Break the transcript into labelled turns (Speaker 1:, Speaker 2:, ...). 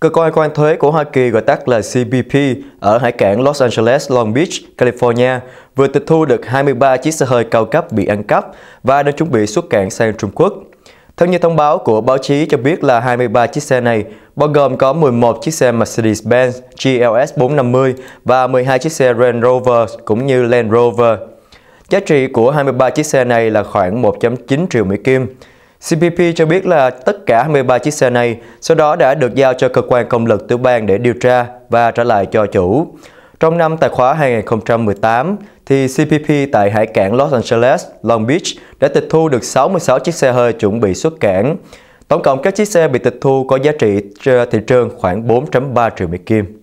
Speaker 1: Cơ quan quan thuế của Hoa Kỳ gọi tắt là CBP ở hải cảng Los Angeles, Long Beach, California vừa tịch thu được 23 chiếc xe hơi cao cấp bị ăn cắp và đang chuẩn bị xuất cảng sang Trung Quốc. Theo như thông báo của báo chí cho biết là 23 chiếc xe này bao gồm có 11 chiếc xe Mercedes-Benz GLS 450 và 12 chiếc xe Range Rover cũng như Land Rover. Giá trị của 23 chiếc xe này là khoảng 1.9 triệu Mỹ Kim, CPP cho biết là tất cả 23 chiếc xe này sau đó đã được giao cho cơ quan công lực tiểu bang để điều tra và trả lại cho chủ. Trong năm tài khoá 2018, thì CPP tại hải cảng Los Angeles, Long Beach đã tịch thu được 66 chiếc xe hơi chuẩn bị xuất cảng. Tổng cộng các chiếc xe bị tịch thu có giá trị thị trường khoảng 4.3 triệu Mỹ Kim.